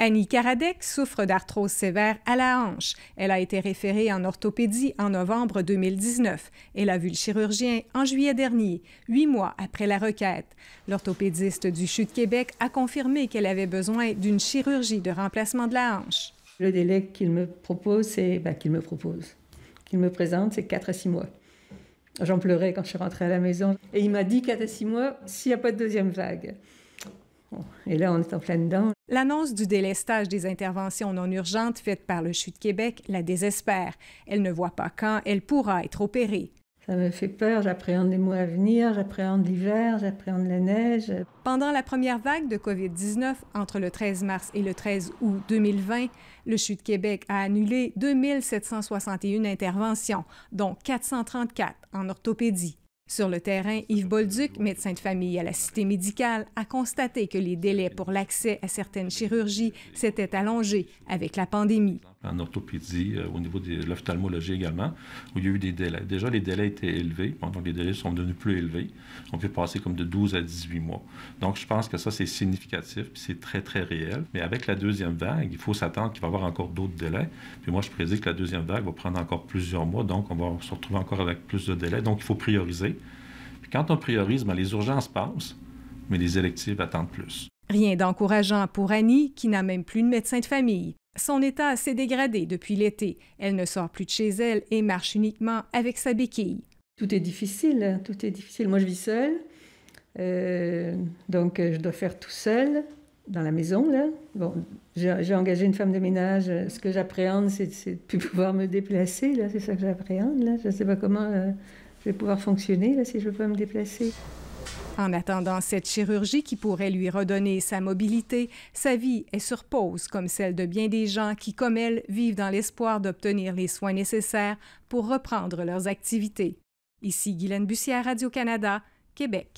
Annie Karadek souffre d'arthrose sévère à la hanche. Elle a été référée en orthopédie en novembre 2019. Elle a vu le chirurgien en juillet dernier, huit mois après la requête. L'orthopédiste du CHU de Québec a confirmé qu'elle avait besoin d'une chirurgie de remplacement de la hanche. Le délai qu'il me propose, c'est ben, qu'il me propose, qu'il me présente, c'est quatre à six mois. J'en pleurais quand je suis rentrée à la maison. Et il m'a dit quatre à six mois s'il n'y a pas de deuxième vague. Et là, on est en pleine dedans. L'annonce du délestage des interventions non urgentes faites par le CHU de Québec la désespère. Elle ne voit pas quand elle pourra être opérée. Ça me fait peur, j'appréhende les mois à venir, j'appréhende l'hiver, j'appréhende la neige. Pendant la première vague de COVID-19, entre le 13 mars et le 13 août 2020, le CHU de Québec a annulé 2761 interventions, dont 434 en orthopédie. Sur le terrain, Yves Bolduc, médecin de famille à la Cité médicale, a constaté que les délais pour l'accès à certaines chirurgies s'étaient allongés avec la pandémie. En orthopédie, euh, au niveau de l'ophtalmologie également, où il y a eu des délais. Déjà, les délais étaient élevés, donc les délais sont devenus plus élevés. On peut passer comme de 12 à 18 mois. Donc, je pense que ça, c'est significatif, puis c'est très, très réel. Mais avec la deuxième vague, il faut s'attendre qu'il va y avoir encore d'autres délais. Puis moi, je prédis que la deuxième vague va prendre encore plusieurs mois, donc on va se retrouver encore avec plus de délais. Donc, il faut prioriser quand on priorise, bien, les urgences passent, mais les électives attendent plus. Rien d'encourageant pour Annie, qui n'a même plus de médecin de famille. Son état s'est dégradé depuis l'été. Elle ne sort plus de chez elle et marche uniquement avec sa béquille. Tout est difficile, hein, tout est difficile. Moi, je vis seule, euh, donc euh, je dois faire tout seul dans la maison. Bon, j'ai engagé une femme de ménage. Ce que j'appréhende, c'est de ne plus pouvoir me déplacer. Là, c'est ça que j'appréhende. Là, je ne sais pas comment. Euh, je vais pouvoir fonctionner là, si je peux me déplacer. En attendant cette chirurgie qui pourrait lui redonner sa mobilité, sa vie est sur pause comme celle de bien des gens qui, comme elle, vivent dans l'espoir d'obtenir les soins nécessaires pour reprendre leurs activités. Ici Guylaine Bussière, Radio-Canada, Québec.